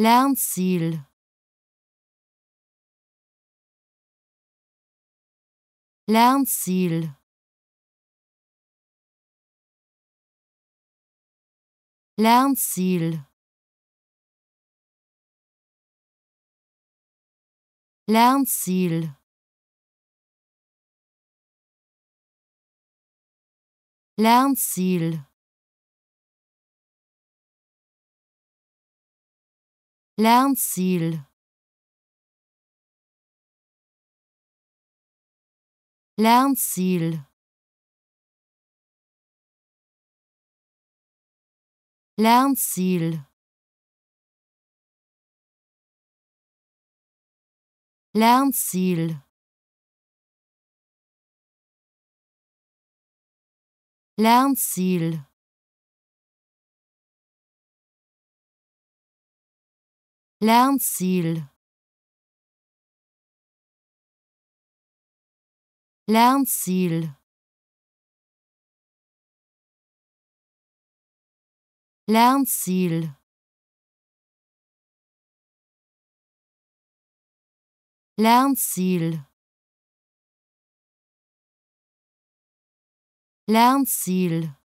Lernziel Lernziel Lernziel Lernziel Lernziel Lernziel. Lernziel. Lernziel. Lernziel. Lernziel. Lernziel. Lernziel. Lernziel. Lernziel. Lernziel.